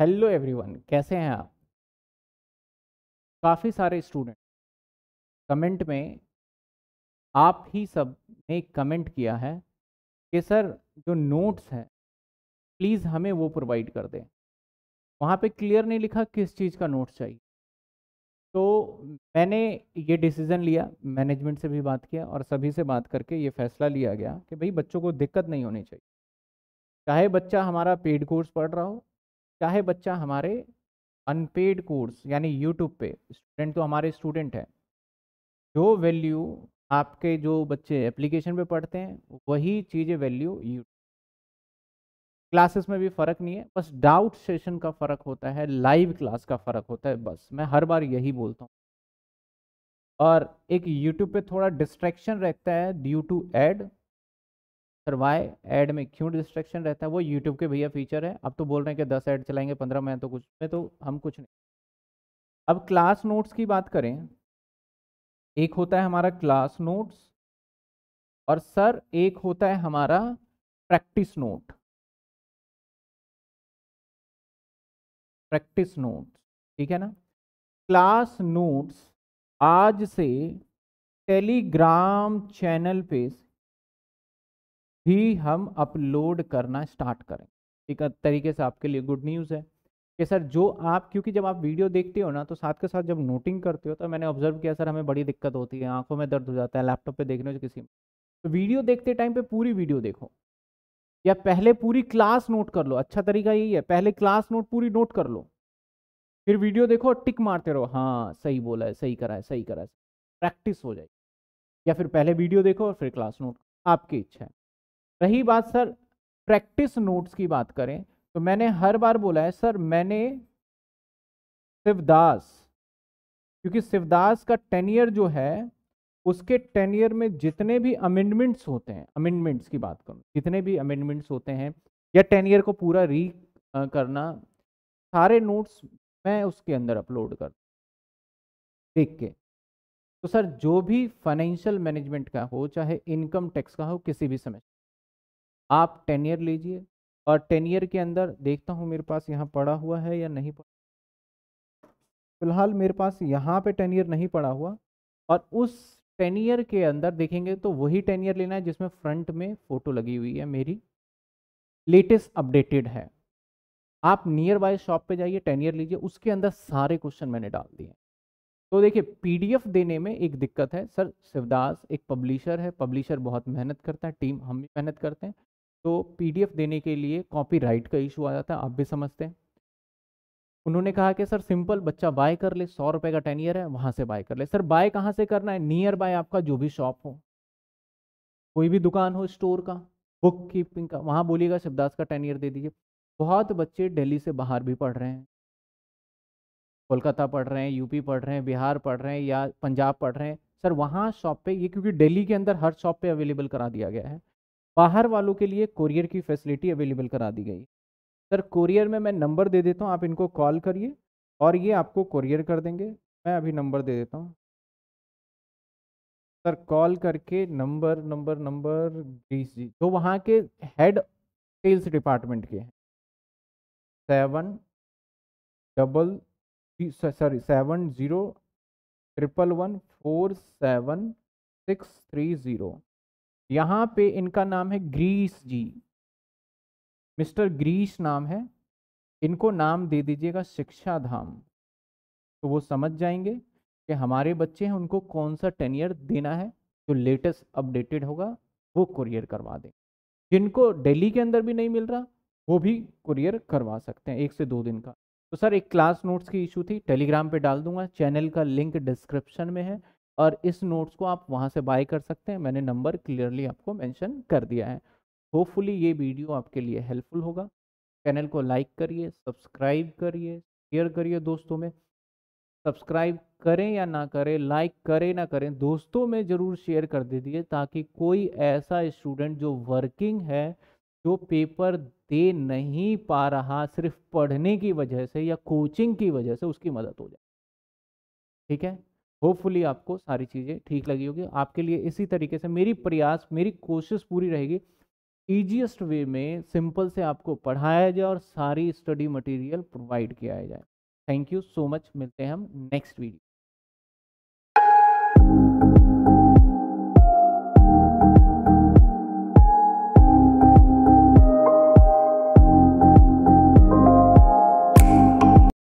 hello everyone कैसे हैं आप काफ़ी सारे स्टूडेंट कमेंट में आप ही सब ने कमेंट किया है कि सर जो नोट्स हैं प्लीज़ हमें वो प्रोवाइड कर दें वहाँ पे क्लियर नहीं लिखा किस चीज़ का नोट्स चाहिए तो मैंने ये डिसीज़न लिया मैनेजमेंट से भी बात किया और सभी से बात करके ये फैसला लिया गया कि भाई बच्चों को दिक्कत नहीं होनी चाहिए चाहे बच्चा हमारा पेड कोर्स पढ़ रहा हो चाहे बच्चा हमारे अनपेड कोर्स यानी यूट्यूब पे स्टूडेंट तो हमारे स्टूडेंट हैं जो वैल्यू आपके जो बच्चे एप्लीकेशन पे पढ़ते हैं वही चीज़ें वैल्यू यूट्यूब क्लासेस में भी फ़र्क नहीं है बस डाउट सेशन का फ़र्क होता है लाइव क्लास का फ़र्क होता है बस मैं हर बार यही बोलता हूँ और एक यूट्यूब पे थोड़ा डिस्ट्रैक्शन रहता है ड्यू टू एड सर वाई एड में क्यों डिस्ट्रैक्शन रहता है वो यूट्यूब के भैया फीचर है अब तो बोल रहे हैं कि दस एड चलाएंगे पंद्रह में तो कुछ में तो हम कुछ नहीं अब क्लास नोट्स की बात करें एक होता है हमारा क्लास नोट्स और सर एक होता है हमारा प्रैक्टिस नोट प्रैक्टिस नोट्स ठीक है ना क्लास नोट्स आज से टेलीग्राम चैनल पे ही हम अपलोड करना स्टार्ट करें एक तरीके से आपके लिए गुड न्यूज़ है कि सर जो आप क्योंकि जब आप वीडियो देखते हो ना तो साथ के साथ जब नोटिंग करते हो तो मैंने ऑब्जर्व किया सर हमें बड़ी दिक्कत होती है आंखों में दर्द हो जाता है लैपटॉप पे देखने किसी में तो वीडियो देखते टाइम पे पूरी वीडियो देखो या पहले पूरी क्लास नोट कर लो अच्छा तरीका यही है पहले क्लास नोट पूरी नोट कर लो फिर वीडियो देखो टिक मारते रहो हाँ सही बोला है सही करा है सही करा है प्रैक्टिस हो जाएगी या फिर पहले वीडियो देखो और फिर क्लास नोट आपकी इच्छा है रही बात सर प्रैक्टिस नोट्स की बात करें तो मैंने हर बार बोला है सर मैंने शिवदास क्योंकि शिवदास का टेनियर जो है उसके टेनियर में जितने भी अमेंडमेंट्स होते हैं अमेंडमेंट्स की बात करूँ जितने भी अमेंडमेंट्स होते हैं या टेनियर को पूरा री करना सारे नोट्स मैं उसके अंदर अपलोड कर देख के तो सर जो भी फाइनेंशियल मैनेजमेंट का हो चाहे इनकम टैक्स का हो किसी भी समय आप टेन ईयर लीजिए और टेन ईयर के अंदर देखता हूँ मेरे पास यहाँ पड़ा हुआ है या नहीं पड़ा फिलहाल मेरे पास यहाँ पे टेन ईयर नहीं पड़ा हुआ और उस टेन ईयर के अंदर देखेंगे तो वही टेन ईयर लेना है जिसमें फ्रंट में फ़ोटो लगी हुई है मेरी लेटेस्ट अपडेटेड है आप नियर बाय शॉप पे जाइए टेन ईयर लीजिए उसके अंदर सारे क्वेश्चन मैंने डाल दिए तो देखिए पीडीएफ देने में एक दिक्कत है सर शिवदास एक पब्लिशर है पब्लिशर बहुत मेहनत करता है टीम हम भी मेहनत करते हैं तो पीडीएफ देने के लिए कॉपीराइट का इशू आ जाता है आप भी समझते हैं उन्होंने कहा कि सर सिंपल बच्चा बाय कर ले सौ रुपये का टेन ईयर है वहाँ से बाय कर ले सर बाय कहाँ से करना है नियर बाय आपका जो भी शॉप हो कोई भी दुकान हो स्टोर का बुक कीपिंग का वहाँ बोलिएगा शिवदास का टेन ईयर दे दीजिए बहुत बच्चे दिल्ली से बाहर भी पढ़ रहे हैं कोलकाता पढ़ रहे हैं यूपी पढ़ रहे हैं बिहार पढ़ रहे हैं या पंजाब पढ़ रहे हैं सर वहाँ शॉप पे ये क्योंकि दिल्ली के अंदर हर शॉप पे अवेलेबल करा दिया गया है बाहर वालों के लिए कोरियर की फैसिलिटी अवेलेबल करा दी गई सर कोरियर में मैं नंबर दे देता हूँ आप इनको कॉल करिए और ये आपको कोरियर कर देंगे मैं अभी नंबर दे देता हूँ सर कॉल करके नंबर नंबर नंबर बीस जी जो वहाँ के हेड सेल्स डिपार्टमेंट के हैं seven double sorry seven zero triple one four seven six three zero यहाँ पे इनका नाम है ग्रीस जी मिस्टर ग्रीस नाम है इनको नाम दे दीजिएगा शिक्षा धाम तो वो समझ जाएंगे कि हमारे बच्चे हैं उनको कौन सा टेनियर देना है जो लेटेस्ट अपडेटेड होगा वो कुरियर करवा दें जिनको दिल्ली के अंदर भी नहीं मिल रहा वो भी कुरियर करवा सकते हैं एक से दो दिन का तो सर एक क्लास नोट्स की इशू थी टेलीग्राम पे डाल दूंगा चैनल का लिंक डिस्क्रिप्शन में है और इस नोट्स को आप वहाँ से बाय कर सकते हैं मैंने नंबर क्लियरली आपको मैंशन कर दिया है होपफुली ये वीडियो आपके लिए हेल्पफुल होगा चैनल को लाइक करिए सब्सक्राइब करिए शेयर करिए दोस्तों में सब्सक्राइब करें या ना करें लाइक करें ना करें दोस्तों में ज़रूर शेयर कर दीजिए ताकि कोई ऐसा स्टूडेंट जो वर्किंग है जो पेपर दे नहीं पा रहा सिर्फ पढ़ने की वजह से या कोचिंग की वजह से उसकी मदद हो जाए ठीक है होपफुली आपको सारी चीज़ें ठीक लगी होगी आपके लिए इसी तरीके से मेरी प्रयास मेरी कोशिश पूरी रहेगी ईजीएस्ट वे में सिंपल से आपको पढ़ाया जाए और सारी स्टडी मटेरियल प्रोवाइड किया जाए थैंक यू सो मच मिलते हैं हम नेक्स्ट वीडियो